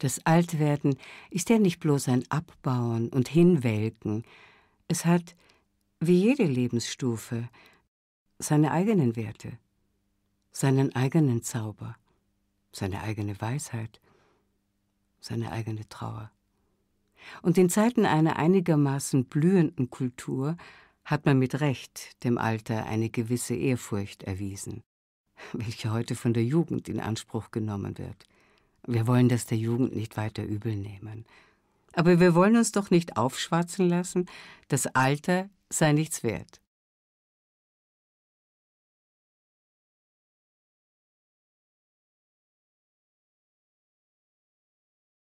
Das Altwerden ist ja nicht bloß ein Abbauen und Hinwelken. Es hat, wie jede Lebensstufe, seine eigenen Werte, seinen eigenen Zauber, seine eigene Weisheit, seine eigene Trauer. Und in Zeiten einer einigermaßen blühenden Kultur hat man mit Recht dem Alter eine gewisse Ehrfurcht erwiesen, welche heute von der Jugend in Anspruch genommen wird. Wir wollen das der Jugend nicht weiter übel nehmen. Aber wir wollen uns doch nicht aufschwatzen lassen, das Alter sei nichts wert.